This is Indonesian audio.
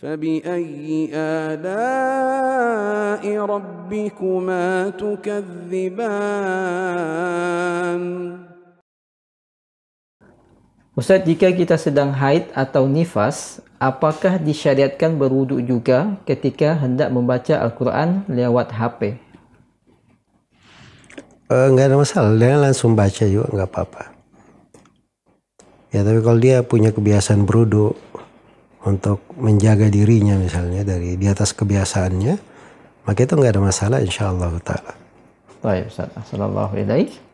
فبأي آلاء ربكما تكذبان Ustaz, jika kita sedang haid atau nifas, apakah disyariatkan berwuduk juga ketika hendak membaca Al-Quran lewat HP? Uh, eh, nggak ada masalah, dia kan langsung baca juga nggak apa-apa. Ya tapi kalau dia punya kebiasaan berwuduk, untuk menjaga dirinya misalnya dari di atas kebiasaannya maka itu nggak ada masalah insya Allah taala. Baik Ustaz. Assalamualaikum